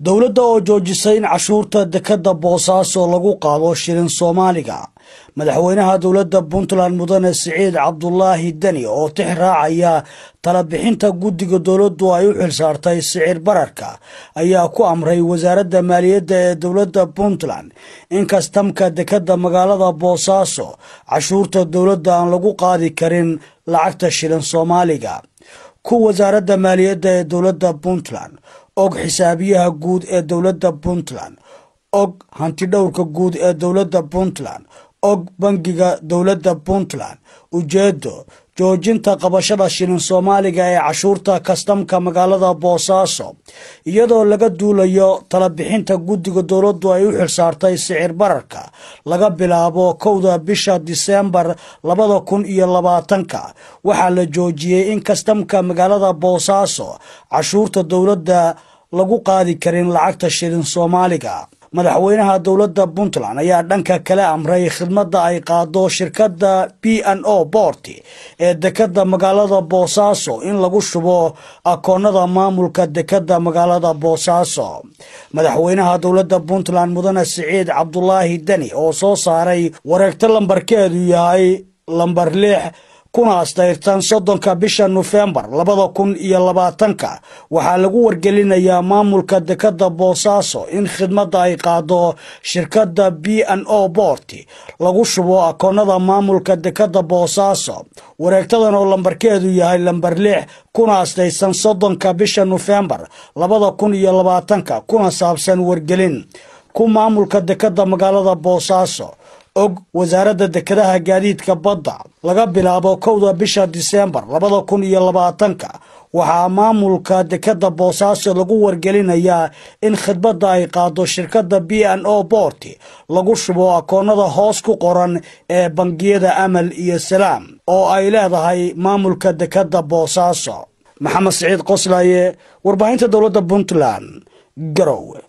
dowladda oo joojisay in cashuurta dekadda boosaaso lagu qaado shilin soomaaliga madaxweynaha dowladda puntland mudane siciid cabdulaahi deni oo tix raacaya talabixinta guddiga dowladdu ay u xilsaartay sicir bararka ayaa ku amray wasaaradda maaliyadda ee dowladda puntland in kastamka dekadda magaalada boosaaso cashuurta dowladda aan lagu qaadi karin lacagta shilin soomaaliga ku wasaaradda maaliyadda ee dowladda puntland og xisaabiyaha guud ee dowladda puntland og hantidhowrka guud ee dowladda puntland og bangiga dowladda puntland ujeedo joojinta qabashada shilin soomaaliga ee cashuurta kastamka magaalada boosaaso iyadoo laga duulayo talabixinta guddiga dowladdu ay u xilsaartay sicir bararka laga bilaabo kowda bisha diseembar labada kun iyo labaatanka waxaa la joojiyey in kastamka magaalada boosaaso cashuurta dowladda lagu qaadi karin lacagta shilin soomaaliga madaxweynaha dowladda puntland ayaa dhanka kale amray khidmadda ay qaado shirkadda p n o bort ee dekadda magaalada boosaaso in lagu shubo akoonnada maamulka dekadda magaalada boosaaso madaxweynaha dowladda puntland mudane siciid cabdulaahi deni oo soo saaray wareegto lambarkeedu yahay lambar lix kuna astayrtan soddonka bisha nofembar labada kun iyo labaatanka waxaa lagu wargelinayaa maamulka dekadda boosaaso in khidmadda ay qaado shirkadda b n o bort lagu shubo akoonada maamulka dekadda boosaaso wareegtadan oo lambarkeedu yahay lambar lix kuna astayrsan soddonka bisha nofembar labada kun iyo labaatanka kuna saabsan wargelin ku maamulka dekadda magaalada boosaaso og wasaaradda dekedaha gaadiidka badda laga bilaabo kowda bisha diseembar labada kun iyo labaatanka waxaa maamulka dekeda boosaaso lagu wargelinayaa in khidbadda ay qaado shirkadda b n o boorti lagu shubo akoonnada hoos ku qoran ee bangiyada amal iyo salaam oo ay leedahay maamulka dekedda boosaaso maxamed siciid qoslaye warbaahinta dowladda puntland garowe